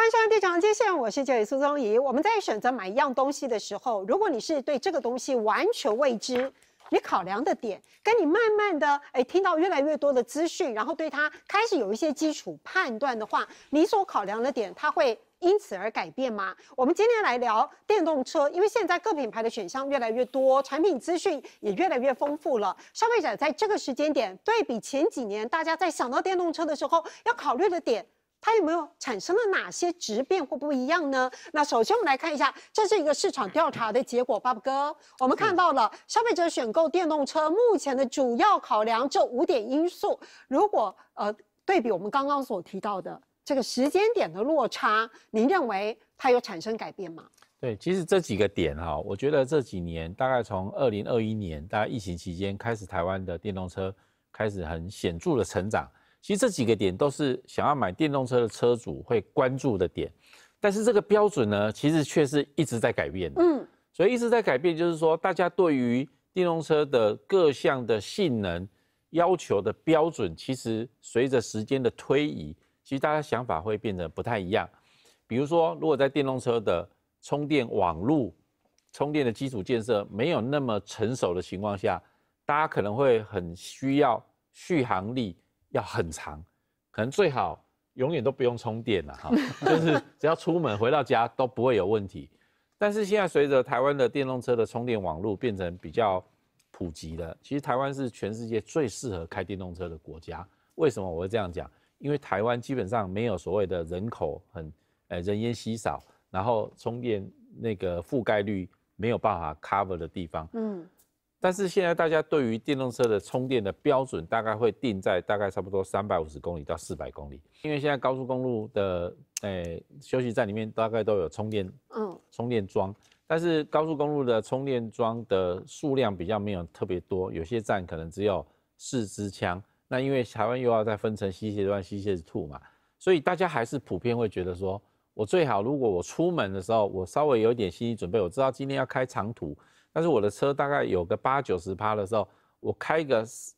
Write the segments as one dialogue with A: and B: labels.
A: 关上店长接线，我是教育苏宗仪。我们在选择买一样东西的时候，如果你是对这个东西完全未知，你考量的点，跟你慢慢的哎听到越来越多的资讯，然后对它开始有一些基础判断的话，你所考量的点，它会因此而改变吗？我们今天来聊电动车，因为现在各品牌的选项越来越多，产品资讯也越来越丰富了。消费者在这个时间点对比前几年，大家在想到电动车的时候要考虑的点。它有没有产生了哪些质变或不一样呢？那首先我们来看一下，这是一个市场调查的结果，爸爸哥，我们看到了消费者选购电动车目前的主要考量这五点因素。如果呃对比我们刚刚所提到的这个时间点的落差，您认为它有产生改变吗？
B: 对，其实这几个点哈，我觉得这几年大概从二零二一年大概疫情期间开始，台湾的电动车开始很显著的成长。其实这几个点都是想要买电动车的车主会关注的点，但是这个标准呢，其实却是一直在改变的。嗯，所以一直在改变，就是说大家对于电动车的各项的性能要求的标准，其实随着时间的推移，其实大家想法会变得不太一样。比如说，如果在电动车的充电网络、充电的基础建设没有那么成熟的情况下，大家可能会很需要续航力。要很长，可能最好永远都不用充电了哈，就是只要出门回到家都不会有问题。但是现在随着台湾的电动车的充电网络变成比较普及了，其实台湾是全世界最适合开电动车的国家。为什么我会这样讲？因为台湾基本上没有所谓的人口很，呃，人烟稀少，然后充电那个覆盖率没有办法 cover 的地方。嗯。但是现在大家对于电动车的充电的标准大概会定在大概差不多三百五十公里到四百公里，因为现在高速公路的诶休息站里面大概都有充电，嗯，充电桩，但是高速公路的充电桩的数量比较没有特别多，有些站可能只有四支枪。那因为台湾又要再分成西斜段、西斜吐嘛，所以大家还是普遍会觉得说，我最好如果我出门的时候我稍微有一点心理准备，我知道今天要开长途。但是我的车大概有个八九十趴的时候，我开个三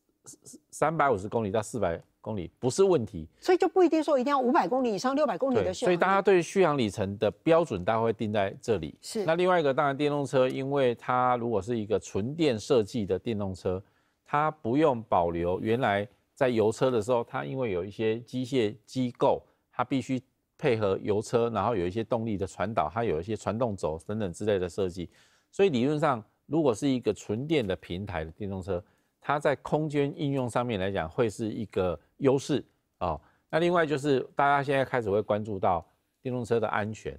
B: 三百五十公里到四百公里不是问题，
A: 所以就不一定说一定要五百公里以上、六百公里的。续航。所以大
B: 家对续航里程的标准大概定在这里。是。那另外一个，当然电动车，因为它如果是一个纯电设计的电动车，它不用保留原来在油车的时候，它因为有一些机械机构，它必须配合油车，然后有一些动力的传导，它有一些传动轴等等之类的设计。所以理论上，如果是一个纯电的平台的电动车，它在空间应用上面来讲，会是一个优势哦。那另外就是，大家现在开始会关注到电动车的安全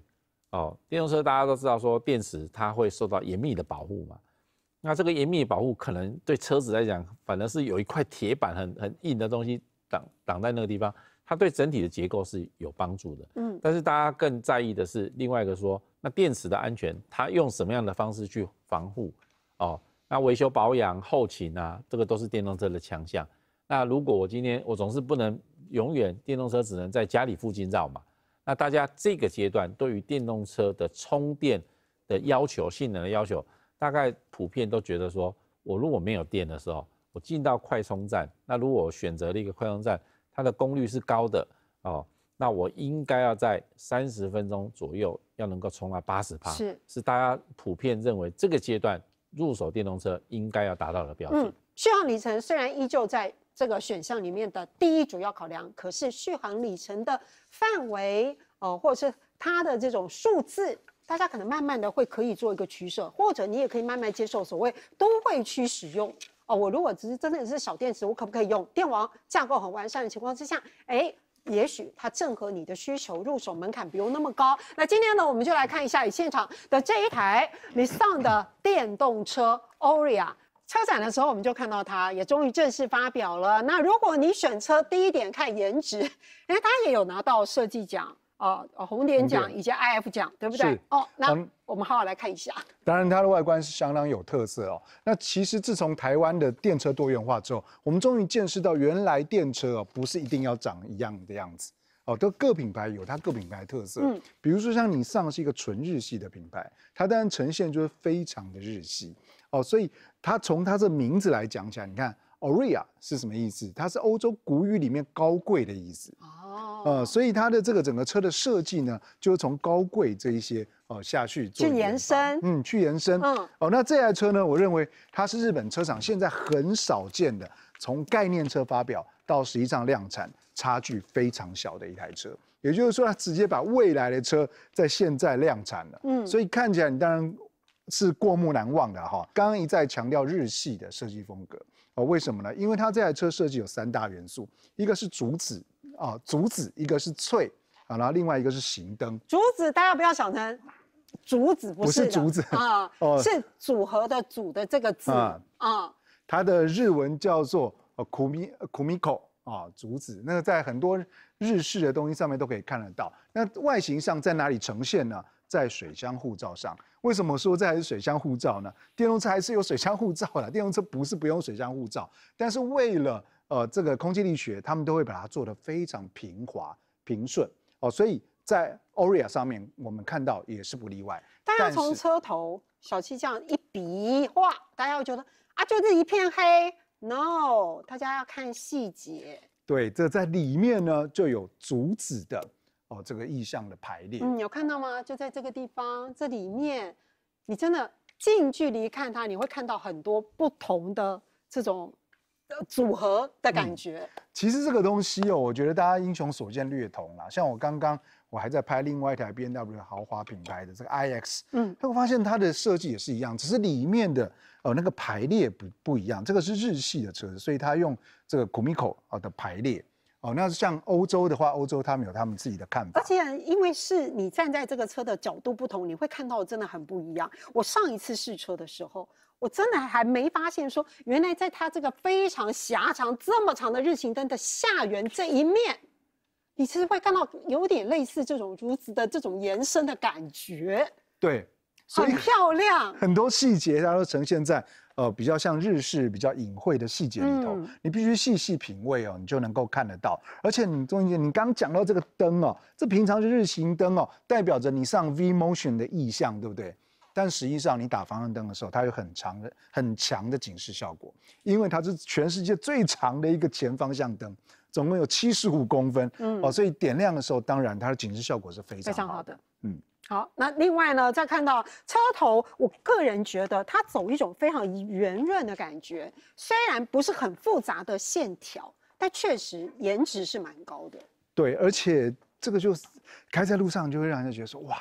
B: 哦。电动车大家都知道，说电池它会受到严密的保护嘛。那这个严密保护可能对车子来讲，反而是有一块铁板很很硬的东西挡挡在那个地方，它对整体的结构是有帮助的。嗯。但是大家更在意的是另外一个说。那电池的安全，它用什么样的方式去防护？哦，那维修保养、后勤啊，这个都是电动车的强项。那如果我今天我总是不能永远，电动车只能在家里附近绕嘛？那大家这个阶段对于电动车的充电的要求、性能的要求，大概普遍都觉得说，我如果没有电的时候，我进到快充站，那如果我选择了一个快充站，它的功率是高的哦。那我应该要在三十分钟左右要能够充到八十趴，是是大家普遍认为这个阶段入手电动车应该要达到的标准。嗯，
A: 续航里程虽然依旧在这个选项里面的第一主要考量，可是续航里程的范围呃，或者是它的这种数字，大家可能慢慢的会可以做一个取舍，或者你也可以慢慢接受所谓都会去使用哦。我如果只是真的是小电池，我可不可以用？电网架构很完善的情况之下，哎。也许它正合你的需求，入手门槛不用那么高。那今天呢，我们就来看一下现场的这一台 Nissan 的电动车 Aria。车展的时候我们就看到它，也终于正式发表了。那如果你选车，第一点看颜值，哎，它也有拿到设计奖。啊，红点奖以及 IF 奖，对不对？哦，那我们好好来看一下。
C: 当然，它的外观是相当有特色哦。那其实自从台湾的电车多元化之后，我们终于见识到原来电车啊不是一定要长一样的样子哦，都各品牌有它各品牌特色。嗯，比如说像你上是一个纯日系的品牌，它当然呈现就是非常的日系哦，所以它从它这名字来讲起来，你看。a r e a 是什么意思？它是欧洲古语里面“高贵”的意思。哦，呃，所以它的这个整个车的设计呢，就是从高贵这一些哦下去去
A: 延伸，
C: 嗯，去延伸。嗯，哦，那这台车呢，我认为它是日本车厂现在很少见的，从概念车发表到实际上量产差距非常小的一台车。也就是说，它直接把未来的车在现在量产了。嗯，所以看起来你当然是过目难忘的哈。刚刚一再强调日系的设计风格。哦，为什么呢？因为它这台车设计有三大元素，一个是竹子啊，竹子；一个是翠啊，然后另外一个是行灯。
A: 竹子，大家不要想成竹子，不是竹子啊，是组合的“组”的这个字啊。
C: 它的日文叫做“呃 u 米 i 米口”啊，竹子。那个在很多日式的东西上面都可以看得到。那外形上在哪里呈现呢？在水箱护照上，为什么说这还是水箱护照呢？电动车还是有水箱护照的。电动车不是不用水箱护照，但是为了呃这个空气力学，他们都会把它做的非常平滑平顺哦。所以在奥利亚上面，我们看到也是不例外。大家从
A: 车头小气这样一比划，大家觉得啊，就这一片黑？No，大家要看细节。
C: 对，这在里面呢就有竹子的。哦，这个意象的排列，嗯，
A: 有看到吗？就在这个地方，这里面，你真的近距离看它，你会看到很多不同的这种组合的感觉。
C: 其实这个东西哦，我觉得大家英雄所见略同啦。像我刚刚我还在拍另外一台 B N W 豪华品牌的这个 I X，嗯，他会发现它的设计也是一样，只是里面的呃那个排列不不一样。这个是日系的车，所以它用这个 m i k 啊的排列。哦，那像欧洲的话，欧洲他们有他们自己的看法。而
A: 且因为是你站在这个车的角度不同，你会看到真的很不一样。我上一次试车的时候，我真的还没发现说，原来在它这个非常狭长、这么长的日行灯的下缘这一面，你其实会看到有点类似这种如此的这种延伸的感觉。
C: 对。很
A: 漂亮，
C: 很多细节它都呈现在呃比较像日式比较隐晦的细节里头，你必须细细品味哦，你就能够看得到。而且你中间你刚讲到这个灯哦，这平常是日行灯哦，代表着你上 V Motion 的意向，对不对？但实际上你打方向灯的时候，它有很长的很强的警示效果，因为它是全世界最长的一个前方向灯，总共有七十五公分嗯，哦，所以点亮的时候，当然它的警示效果是非常非常好的，嗯。
A: 好，那另外呢，再看到车头，我个人觉得它走一种非常圆润的感觉，虽然不是很复杂的线条，但确实颜值是蛮高的。
C: 对，而且这个就是开在路上就会让人家觉得说，哇，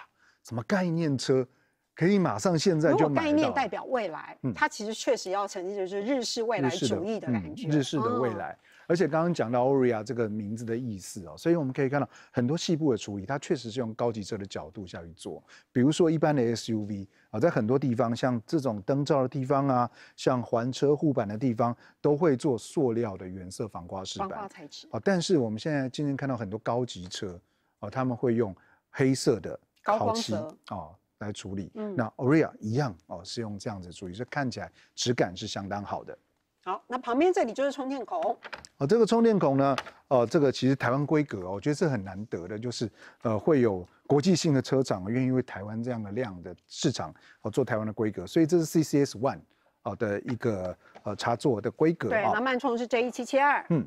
C: 什么概念车可以马上现在就买？如果概念代
A: 表未来，它其实确实要呈现就是日式未来主义的感觉，日式的未来。
C: 而且刚刚讲到 o r i a 这个名字的意思哦，所以我们可以看到很多细部的处理，它确实是用高级车的角度下去做。比如说一般的 SUV 啊，在很多地方，像这种灯罩的地方啊，像环车护板的地方，都会做塑料的原色防刮饰板。防刮材质。但是我们现在今天看到很多高级车哦，他们会用黑色的烤漆哦。来处理。那 o r i a 一样哦，是用这样子处理，所以看起来质感是相当好的。
A: 好，那旁边这里就是充电口。
C: 哦，这个充电口呢，呃，这个其实台湾规格哦，我觉得是很难得的，就是呃会有国际性的车厂愿意为台湾这样的量的市场，哦做台湾的规格，所以这是 CCS One 好的一个呃插座的规格。对，那
A: 慢充是 j 七七二，
C: 嗯，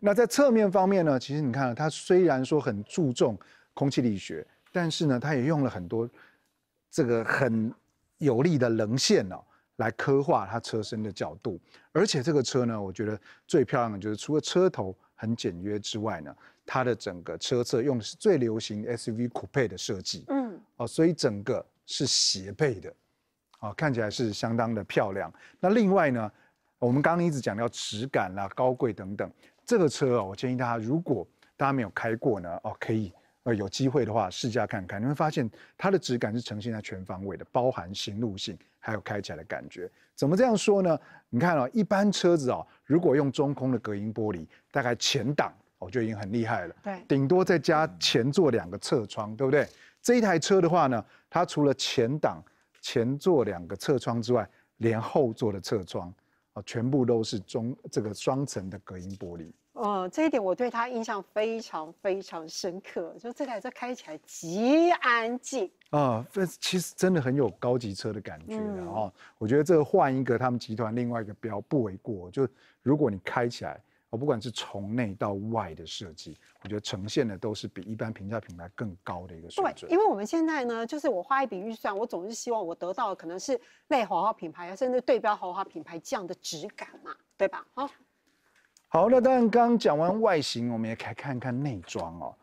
C: 那在侧面方面呢，其实你看它虽然说很注重空气力学，但是呢，它也用了很多这个很有力的棱线呢。来刻画它车身的角度，而且这个车呢，我觉得最漂亮的就是除了车头很简约之外呢，它的整个车侧用的是最流行 SUV 酷配的设计，嗯，哦，所以整个是斜背的，哦，看起来是相当的漂亮。那另外呢，我们刚刚一直讲到质感啦、高贵等等，这个车啊，我建议大家如果大家没有开过呢，哦，可以呃有机会的话试驾看看，你会发现它的质感是呈现在全方位的，包含行路性。还有开起来的感觉，怎么这样说呢？你看啊，一般车子啊，如果用中空的隔音玻璃，大概前挡我就已经很厉害了，对，顶多再加前座两个侧窗，对不对？这一台车的话呢，它除了前挡、前座两个侧窗之外，连后座的侧窗啊，全部都是中这个双层的隔音玻璃。
A: 哦，这一点我对他印象非常非常深刻，就这台车开起来极安静
C: 啊，这其实真的很有高级车的感
D: 觉的哈。
C: 我觉得这换一个他们集团另外一个标不为过，就如果你开起来，我不管是从内到外的设计，我觉得呈现的都是比一般平价品牌更高的一个水准。对，因为我们
A: 现在呢，就是我花一笔预算，我总是希望我得到的可能是类豪华品牌，甚至对标豪华品牌这样的质感嘛，对吧？哈。
C: 好，那当然，刚讲完外形，我们也可以看看内装哦。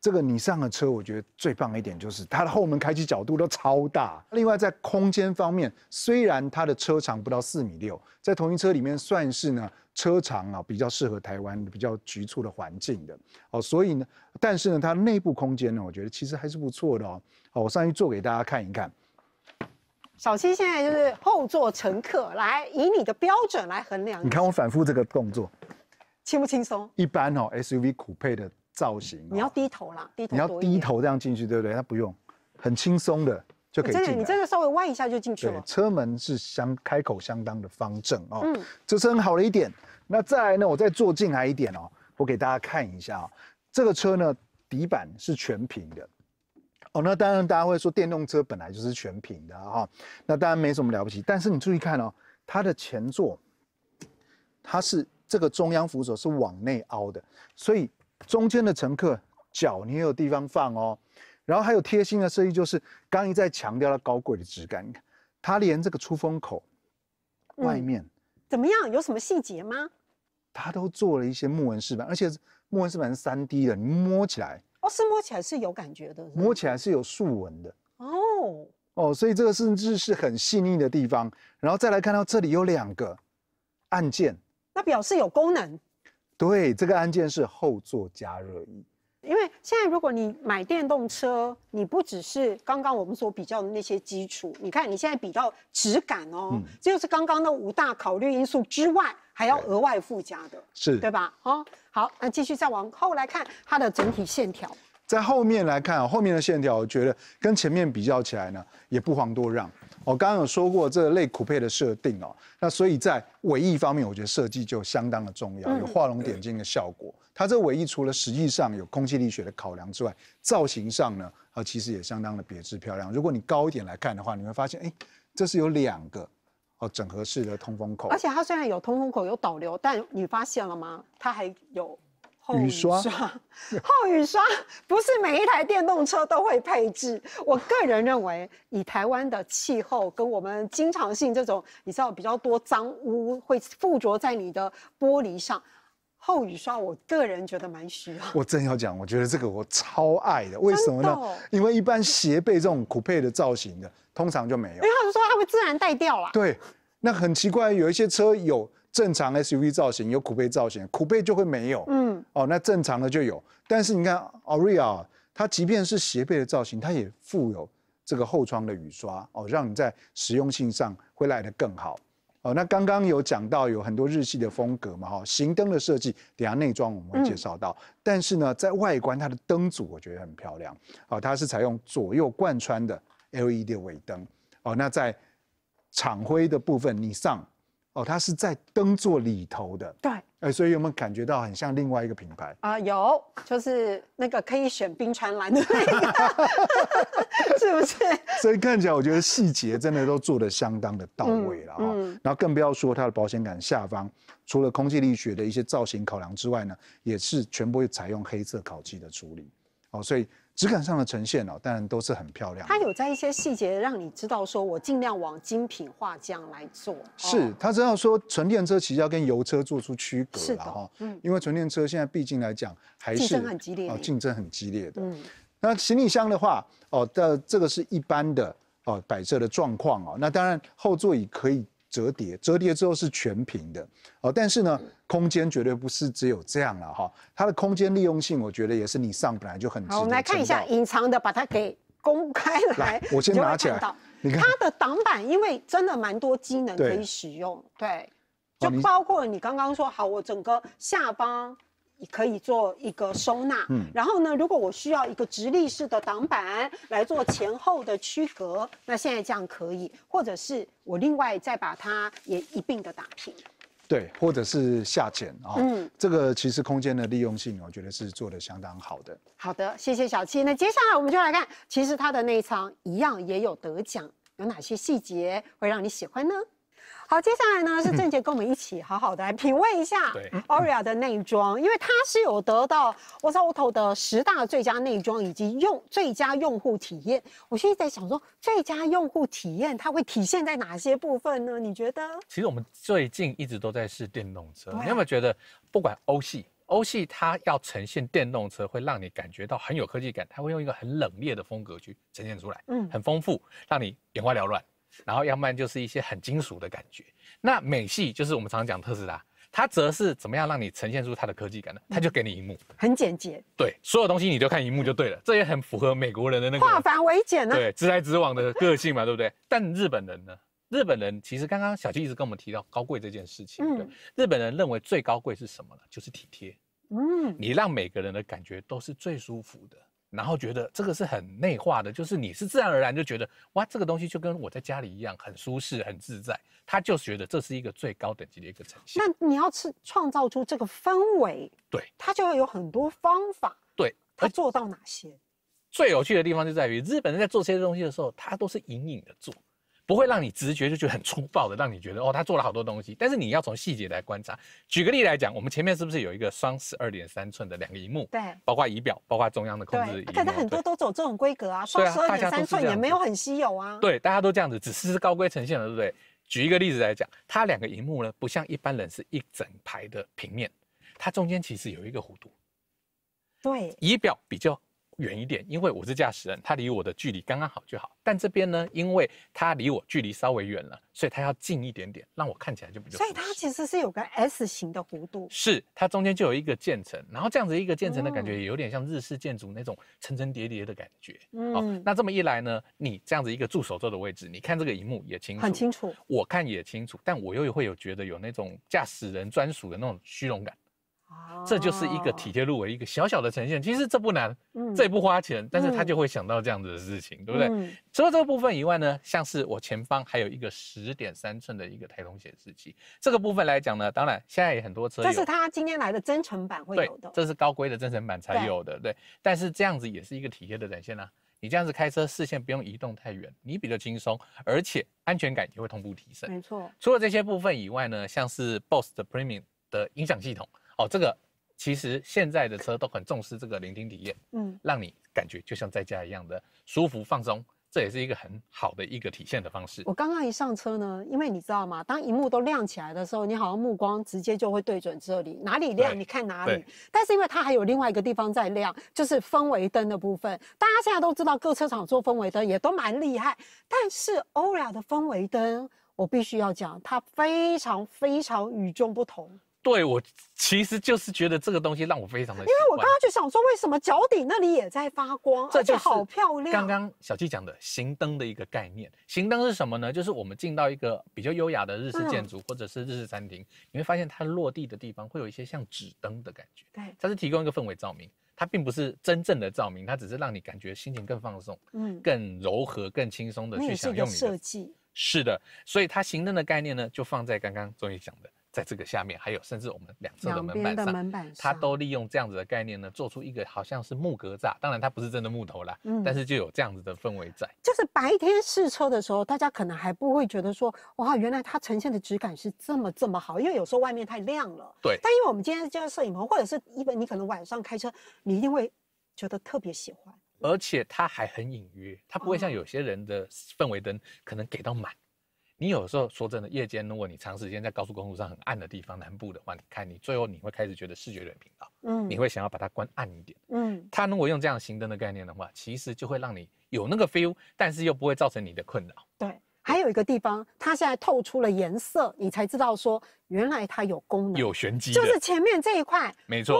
C: 这个你上了车，我觉得最棒的一点就是它的后门开启角度都超大。另外，在空间方面，虽然它的车长不到四米六，在同一车里面算是呢车长啊比较适合台湾比较局促的环境的。好，所以呢，但是呢，它内部空间呢，我觉得其实还是不错的哦。好，我上去坐给大家看一看。
A: 小七，现在就是后座乘客来，以你的标准来衡量。你
C: 看我反复这个动作。轻不轻松？一般哦，SUV 酷配的造型。你
A: 要低头啦，低头。你要低头
C: 这样进去，对不对？它不用，很轻松的就可以进。这你真的
A: 稍微弯一下就进去了。
C: 车门是相开口相当的方正哦。嗯。这是很好的一点。那再来呢？我再坐进来一点哦，我给大家看一下哦。这个车呢，底板是全平的。哦，那当然大家会说电动车本来就是全平的哈。那当然没什么了不起。但是你注意看哦，它的前座，它是。这个中央扶手是往内凹的，所以中间的乘客脚你也有地方放哦。然后还有贴心的设计，就是刚一再强调了高贵的质感，你看它连这个出风口
A: 外面怎么样？有什么细节吗？
C: 它都做了一些木纹饰板，而且木纹饰板是三 D 的，你摸起来
A: 哦，是摸起来是有感觉的，
C: 摸起来是有竖纹的
A: 哦
C: 哦，所以这个甚至是很细腻的地方。然后再来看到这里有两个按键。那表示有功能，对，这个按键是后座加热仪。
A: 因为现在如果你买电动车，你不只是刚刚我们所比较的那些基础，你看你现在比较质感哦，这就是刚刚的五大考虑因素之外，还要额外附加的，是对吧？哦，好，那继续再往后来看它的整体线条，在
C: 后面来看后面的线条，我觉得跟前面比较起来呢，也不遑多让。我刚刚有说过这类酷配的设定哦，那所以在尾翼方面，我觉得设计就相当的重要，有画龙点睛的效果。它这尾翼除了实际上有空气力学的考量之外，造型上呢，啊，其实也相当的别致漂亮。如果你高一点来看的话，你会发现，哎，这是有两个哦，整合式的通风口。而且
A: 它虽然有通风口有导流，但你发现了吗？它还有。雨刷，后雨刷不是每一台电动车都会配置。我个人认为，以台湾的气候跟我们经常性这种，你知道比较多脏污会附着在你的玻璃上，后雨刷我个人觉得蛮需要。
C: 我真要讲，我觉得这个我超爱的，为什么呢？因为一般斜背这种酷配的造型的，通常就没有。
A: 因为他就说它会自然带掉了。
C: 对，那很奇怪，有一些车有。正常 SUV 造型有苦背造型，苦背就会没有。嗯，哦，那正常的就有。但是你看 a r i a 它即便是斜背的造型，它也附有这个后窗的雨刷，哦，让你在实用性上会来的更好。哦，那刚刚有讲到有很多日系的风格嘛，哈，行灯的设计，底下内装我们会介绍到。但是呢，在外观它的灯组，我觉得很漂亮。哦，它是采用左右贯穿的 LED 尾灯。哦，那在厂徽的部分，你上。哦，它是在灯座里头的，对，哎，所以有没有感觉到很像另外一个品牌
A: 啊？有，就是那个可以选冰川蓝的，那是不是？
C: 所以看起来我觉得细节真的都做得相当的到位
A: 了哈。然
C: 后更不要说它的保险杆下方，除了空气力学的一些造型考量之外呢，也是全部采用黑色烤漆的处理。哦，所以。质感上的呈现哦，当然都是很漂亮。它
A: 有在一些细节让你知道，说我尽量往精品化这样来做。
C: 是，它知道说纯电车其实要跟油车做出区隔了哈，因为纯电车现在毕竟来讲还是竞争很激烈。哦，竞争很激烈的。嗯，那行李箱的话，哦，的这个是一般的哦摆设的状况哦，那当然后座椅可以。折叠折叠之后是全屏的哦，但是呢，空间绝对不是只有这样了哈。它的空间利用性，我觉得也是你上本来就很。我们来看一下
A: 隐藏的，把它给公开来。我先拿起来。它的挡板，因为真的蛮多机能可以使用，对，就包括你刚刚说好，我整个下方。可以做一个收纳，嗯，然后呢，如果我需要一个直立式的挡板来做前后的区隔，那现在这样可以，或者是我另外再把它也一并的打平，
C: 对，或者是下剪啊，嗯，这个其实空间的利用性，我觉得是做的相当好的。
A: 好的，谢谢小七。那接下来我们就来看，其实它的内藏一样也有得奖，有哪些细节会让你喜欢呢？好，接下来呢是郑姐跟我们一起好好的来品味一下对 Aria 的内装，因为它是有得到 Wasot 的十大最佳内装以及用最佳用户体验。我现在在想说，最佳用户体验它会体现在哪些部分呢？你觉得？
E: 其实我们最近一直都在试电动车，你有没有觉得不管欧系，欧系它要呈现电动车，会让你感觉到很有科技感，它会用一个很冷冽的风格去呈现出来，嗯，很丰富，让你眼花缭乱。然后，要不然就是一些很金属的感觉。那美系就是我们常常讲特斯拉，它则是怎么样让你呈现出它的科技感呢？它就给你一幕，
A: 很简洁。
E: 对，所有东西你就看一幕就对了，这也很符合美国人的那个化
A: 繁为简呢。对，
E: 直来直往的个性嘛，对不对？但日本人呢？日本人其实刚刚小七一直跟我们提到高贵这件事情对，日本人认为最高贵是什么呢？就是体贴。嗯，你让每个人的感觉都是最舒服的。然后觉得这个是很内化的，就是你是自然而然就觉得哇，这个东西就跟我在家里一样，很舒适、很自在。他就觉得这是一个最高等级的一个呈现。
A: 那你要去创造出这个氛围，对，他就要有很多方法，
E: 对，他做到哪些？最有趣的地方就在于日本人在做这些东西的时候，他都是隐隐的做。不会让你直觉就觉得很粗暴的，让你觉得哦，他做了好多东西。但是你要从细节来观察。举个例来讲，我们前面是不是有一个双十二点三寸的两个屏幕？对，包括仪表，包括中央的控制。可能很多
A: 都走这种规格啊，双十二点三寸也没有很稀有啊。
E: 对，大家都这样子，只是高规呈现了，对不对？举一个例子来讲，它两个屏幕呢，不像一般人是一整排的平面，它中间其实有一个弧度。对，仪表比较。远一点，因为我是驾驶人，他离我的距离刚刚好就好。但这边呢，因为他离我距离稍微远了，所以他要近一点点，让我看起来就比较。所以它
A: 其实是有个 S 型的弧度，
E: 是它中间就有一个渐层，然后这样子一个渐层的感觉，也有点像日式建筑那种层层叠叠的感觉。嗯，那这么一来呢，你这样子一个助手座的位置，你看这个荧幕也清楚，很清楚，我看也清楚，但我又会有觉得有那种驾驶人专属的那种虚荣感。
B: 这就是一个
E: 体贴入微、一个小小的呈现。其实这不难，嗯，这也不花钱，但是他就会想到这样子的事情，对不对？除了这个部分以外呢，像是我前方还有一个十点三寸的一个太空显示器，这个部分来讲呢，当然现在也很多车，但是他
A: 今天来的增程版会有的，
E: 这是高规的增程版才有的，对。但是这样子也是一个体贴的展现啦。你这样子开车，视线不用移动太远，你比较轻松，而且安全感也会同步提升。没错。除了这些部分以外呢，像是 Bose 的 Premium 的音响系统。哦，这个其实现在的车都很重视这个聆听体验，嗯，让你感觉就像在家一样的舒服放松，这也是一个很好的一个体现的方式。我
A: 刚刚一上车呢，因为你知道吗？当荧幕都亮起来的时候，你好像目光直接就会对准这里，哪里亮你看哪里。但是因为它还有另外一个地方在亮，就是氛围灯的部分。大家现在都知道各车厂做氛围灯也都蛮厉害，但是欧 a 的氛围灯，我必须要讲，它非常非常与众不同。
E: 对我其实就是觉得这个东西让我非常的，因为我刚刚
A: 就想说，为什么脚底那里也在发光，这就好漂亮。刚刚
E: 小七讲的行灯的一个概念，行灯是什么呢？就是我们进到一个比较优雅的日式建筑或者是日式餐厅，你会发现它落地的地方会有一些像纸灯的感觉。对，它是提供一个氛围照明，它并不是真正的照明，它只是让你感觉心情更放松，嗯，更柔和、更轻松的去享用你的。设计，是的，所以它行灯的概念呢，就放在刚刚终于讲的。在这个下面，还有甚至我们两侧的门板上，它都利用这样子的概念呢，做出一个好像是木格栅。当然，它不是真的木头啦，嗯，但是就有这样子的氛围在。
A: 就是白天试车的时候，大家可能还不会觉得说，哇，原来它呈现的质感是这么这么好，因为有时候外面太亮了。对。但因为我们今天在摄影棚，或者是一般你可能晚上开车，你一定会觉得特别喜欢。
E: 而且它还很隐约，它不会像有些人的氛围灯可能给到满。你有时候说真的，夜间如果你长时间在高速公路上很暗的地方，南部的话，你看你最后你会开始觉得视觉有点疲
A: 劳，嗯，你会
E: 想要把它关暗一点，嗯，它如果用这样行灯的概念的话，其实就会让你有那个 feel，但是又不会造成你的困扰。
A: 对，还有一个地方，它现在透出了颜色，你才知道说原来它有功能，有玄机，就是前面这一块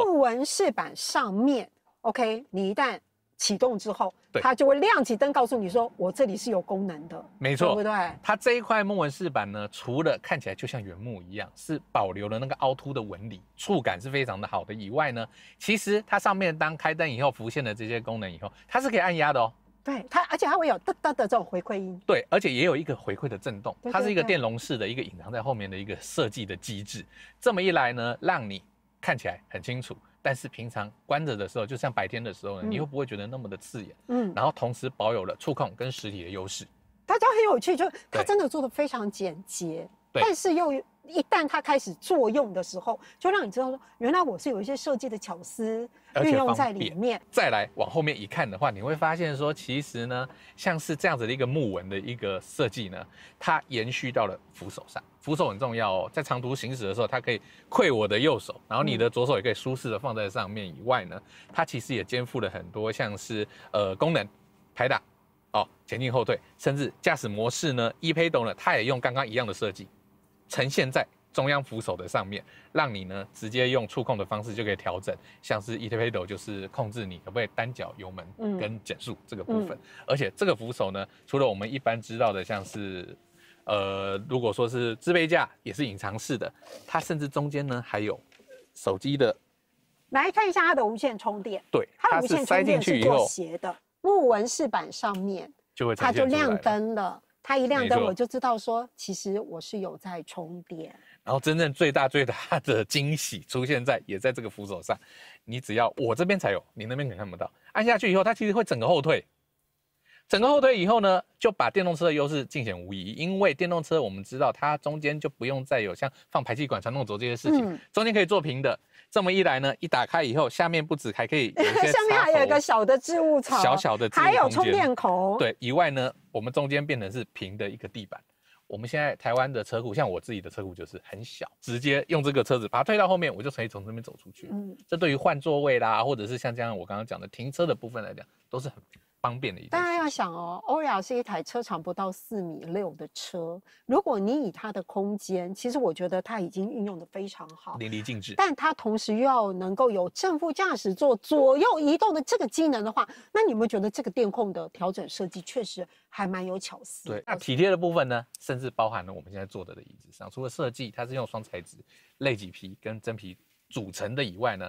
A: 木纹饰板上面，OK，你一旦。启动之后，它就会亮起灯，告诉你说我这里是有功能的，没错，对不对？它这一
E: 块木纹饰板呢，除了看起来就像原木一样，是保留了那个凹凸的纹理，触感是非常的好的以外呢，其实它上面当开灯以后浮现的这些功能以后，它是可以按压的哦。
A: 对它，而且它会有哒哒的这种回馈音。
E: 对，而且也有一个回馈的震动，它是一个电容式的一个隐藏在后面的一个设计的机制。这么一来呢，让你看起来很清楚。但是平常关着的时候，就像白天的时候呢，你又不会觉得那么的刺眼？嗯，然后同时保有了触控跟实体的优势，
A: 大家很有趣，就它真的做的非常简洁。但是又一旦它开始作用的时候，就让你知道说，原来我是有一些设计的巧思运用在里面。
E: 再来往后面一看的话，你会发现说，其实呢，像是这样子的一个木纹的一个设计呢，它延续到了扶手上。扶手很重要哦，在长途行驶的时候，它可以困我的右手，然后你的左手也可以舒适的放在上面。以外呢，它其实也肩负了很多，像是呃功能、排挡、哦前进后退，甚至驾驶模式呢，EPD 呢，它也用刚刚一样的设计。呈现在中央扶手的上面，让你呢直接用触控的方式就可以调整，像是 E-Tail 就是控制你可不可以单脚油门跟减速这个部分。而且这个扶手呢，除了我们一般知道的，像是呃，如果说是自备架也是隐藏式的，它甚至中间呢还有手机的。
A: 来看一下它的无线充电。
E: 对，它的无线充电是做斜
A: 的，木纹饰板上面，就会它就亮灯了。它一亮灯，我就知道说，其实我是有在充电。
E: 然后真正最大最大的惊喜出现在也在这个扶手上，你只要我这边才有，你那边可能看不到。按
A: 下去以后，它其实会
E: 整个后退，整个后退以后呢，就把电动车的优势尽显无疑。因为电动车我们知道，它中间就不用再有像放排气管、传动轴这些事情，中间可以做平的。这么一来呢，一打开以后，下面不止还可以，下面还有个
A: 小的置物槽，小小的
E: 还有充电
D: 口。对，
E: 以外呢，我们中间变成是平的一个地板。我们现在台湾的车库，像我自己的车库就是很小，直接用这个车子把它推到后面，我就可以从这边走出去。嗯，这对于换座位啦，或者是像这样我刚刚讲的停车的部分来讲，都是很。方便的一点，大
A: 家要想哦，欧亚是一台车长不到四米六的车，如果你以它的空间，其实我觉得它已经运用的非常好，
E: 淋漓尽致。但
A: 它同时又要能够有正副驾驶座左右移动的这个机能的话，那你有觉得这个电控的调整设计确实还蛮有巧思。对，
E: 那体贴的部分呢，甚至包含了我们现在坐的的椅子上，除了设计它是用双材质，类麂皮跟真皮组成的以外呢。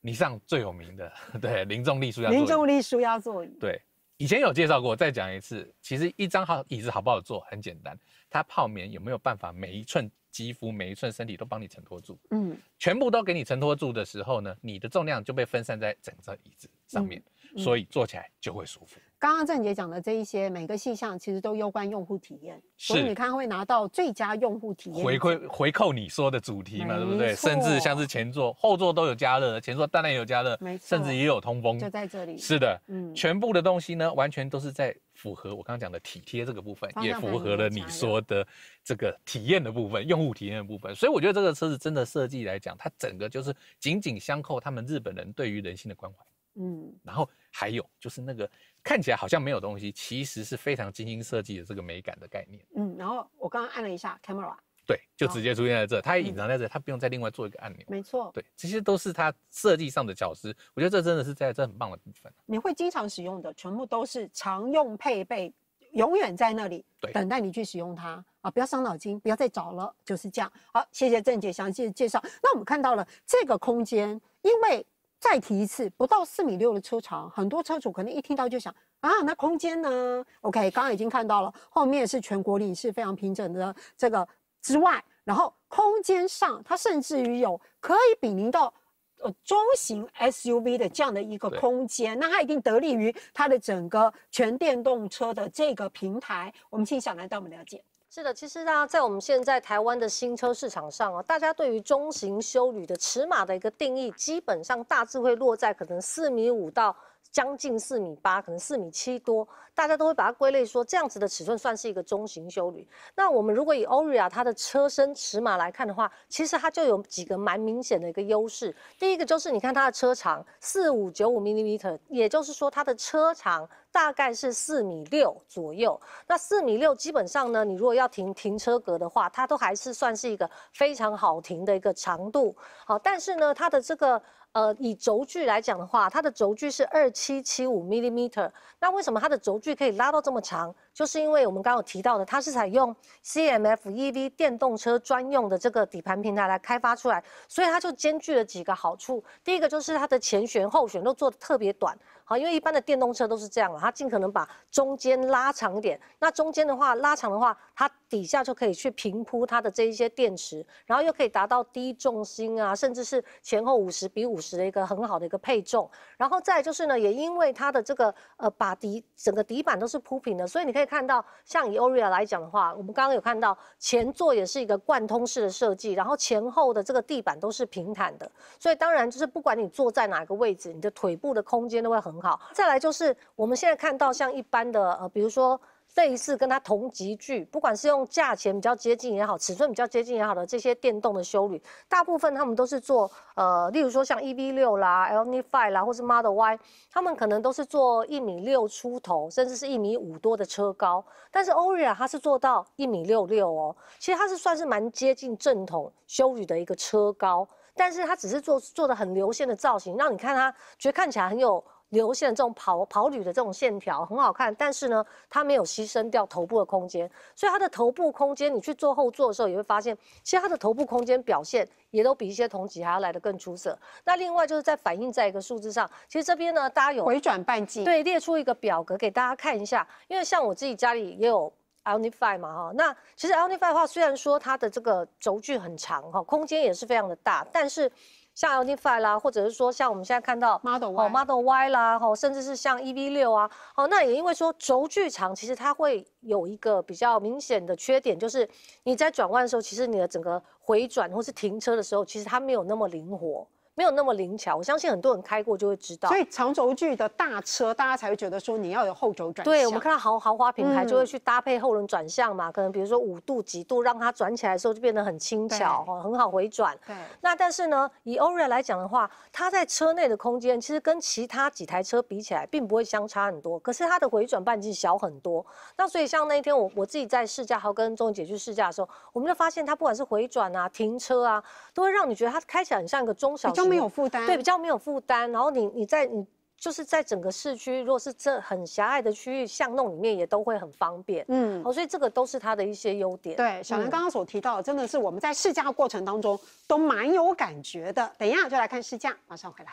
E: 你上最有名的，对零重力书零重
A: 力书要座椅，
E: 对，以前有介绍过，再讲一次。其实一张好椅子好不好坐很简单，它泡棉有没有办法每一寸肌肤、每一寸身体都帮你承托住？嗯，全部都给你承托住的时候呢，你的重量就被分散在整个椅子上面。所以做起来就会舒服。
A: 刚刚郑杰讲的这一些每个细项，其实都攸关用户体验。所以你看，会拿到最佳用户体验回馈
E: 回扣。你说的主题嘛，对不对？甚至像是前座、后座都有加热，前座当然也有加热，甚至也有通风。就
A: 在这里。是
E: 的，嗯，全部的东西呢，完全都是在符合我刚刚讲的体贴这个部分，也符合了你说的这个体验的部分，用户体验的部分。所以我觉得这个车子真的设计来讲，它整个就是紧紧相扣。他们日本人对于人性的关怀。
A: 嗯，然后
E: 还有就是那个看起来好像没有东西，其实是非常精心设计的这个美感的概念。
A: 嗯，然后我刚刚按了一下 camera，
E: 对，就直接出现在这，它也隐藏在这，它不用再另外做一个按钮。没错，对，这些都是它设计上的巧思，我觉得这真的是在这很棒的部分。
A: 你会经常使用的，全部都是常用配备，永远在那里等待你去使用它啊！不要伤脑筋，不要再找了，就是这样。好，谢谢郑姐详细的介绍。那我们看到了这个空间，因为。再提一次，不到四米六的车长，很多车主可能一听到就想啊，那空间呢？OK，刚刚已经看到了，后面是全国领事非常平整的这个之外，然后空间上它甚至于有可以比邻到呃中型 SUV 的这样的一个空间，那它一定得力于它的整个全电动车的这个平台。我们请小南带我们了解。
D: 是的，其实呢、在我们现在台湾的新车市场上啊，大家对于中型修旅的尺码的一个定义，基本上大致会落在可能四米五到。将近四米八，可能四米七多，大家都会把它归类说这样子的尺寸算是一个中型修旅。那我们如果以欧瑞亚它的车身尺码来看的话，其实它就有几个蛮明显的一个优势。第一个就是你看它的车长四五九五 m i 也就是说它的车长大概是四米六左右。那四米六基本上呢，你如果要停停车格的话，它都还是算是一个非常好停的一个长度。好，但是呢，它的这个呃，以轴距来讲的话，它的轴距是二七七五 millimeter。那为什么它的轴距可以拉到这么长？就是因为我们刚刚有提到的，它是采用 CMF EV 电动车专用的这个底盘平台来开发出来，所以它就兼具了几个好处。第一个就是它的前悬、后悬都做的特别短，好，因为一般的电动车都是这样了，它尽可能把中间拉长一点。那中间的话拉长的话，它底下就可以去平铺它的这一些电池，然后又可以达到低重心啊，甚至是前后五十比五十的一个很好的一个配重。然后再就是呢，也因为它的这个呃把底整个底板都是铺平的，所以你可以看到，像以欧瑞亚来讲的话，我们刚刚有看到前座也是一个贯通式的设计，然后前后的这个地板都是平坦的，所以当然就是不管你坐在哪个位置，你的腿部的空间都会很好。再来就是我们现在看到像一般的呃，比如说。类似跟它同级距，不管是用价钱比较接近也好，尺寸比较接近也好的这些电动的修女，大部分他们都是做呃，例如说像 EV 六啦、l n i f v e 啦，或是 Model Y，他们可能都是做一米六出头，甚至是一米五多的车高。但是 o r e a 它是做到一米六六哦，其实它是算是蛮接近正统修女的一个车高，但是它只是做做的很流线的造型，让你看它，觉得看起来很有。流线这种跑跑履的这种线条很好看，但是呢，它没有牺牲掉头部的空间，所以它的头部空间，你去做后座的时候也会发现，其实它的头部空间表现也都比一些同级还要来得更出色。那另外就是在反映在一个数字上，其实这边呢，大家有回转半径，对，列出一个表格给大家看一下，因为像我自己家里也有 Alnify 嘛哈，那其实 Alnify 的话，虽然说它的这个轴距很长哈，空间也是非常的大，但是。像 Unify 啦，或者是说像我们现在看到 Model Y、Model Y 啦，哦，甚至是像 EV 六啊，哦，那也因为说轴距长，其实它会有一个比较明显的缺点，就是你在转弯的时候，其实你的整个回转或是停车的时候，其实它没有那么灵活。没有那么灵巧，我相信很多人开过就会知道。所以长轴距的大车，大家才会觉得说你要有后轴转向。对，我们看到豪豪华品牌就会去搭配后轮转向嘛，可能比如说五度几度，让它转起来的时候就变得很轻巧很好回转。对。那但是呢，以欧瑞来讲的话，它在车内的空间其实跟其他几台车比起来，并不会相差很多。可是它的回转半径小很多。那所以像那天我我自己在试驾，还有跟钟姐去试驾的时候，我们就发现它不管是回转啊、停车啊，都会让你觉得它开起来很像一个中小。没有负担，对，比较没有负担。然后你你在你就是在整个市区，如果是这很狭隘的区域巷弄里面，也都会很方便。嗯，哦，所以这个都是它的一些优点。对，小兰刚刚所提到，真的是我们在试驾过程当中都蛮有感觉的。等一
A: 下就来看试驾，马上回来。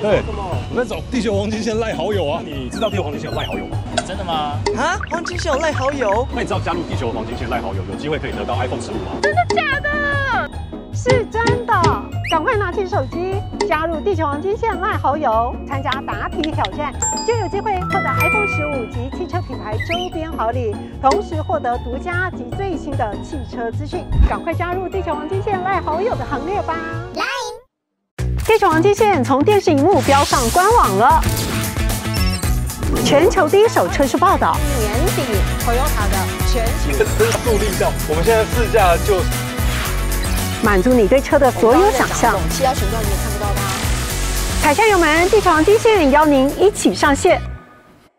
A: 对，我们走，地球黄金线赖好友啊！你知道地球黄金线赖好友吗？真的吗？啊，黄金线赖好友，那你知道加入地球黄金线赖好友，有机会可以得到 iPhone 十五吗？真的假的？是真的，赶快拿起手机，加入地球黄金线赖好友，参加答题挑战，就有机会获得 iPhone 十五及汽车品牌周边好礼，同时获得独家及最新的汽车资讯。赶快加入地球黄金线赖好友的行列吧！来，地球黄金线从电视荧幕飙上官网了。全球第一手车市报道，年底 Toyota 的全
C: 新增速力照，我们现在试驾就
A: 满足你对车的所有想象。气压频道你也看不到吗？踩下油门，地床低线，邀您一起上线。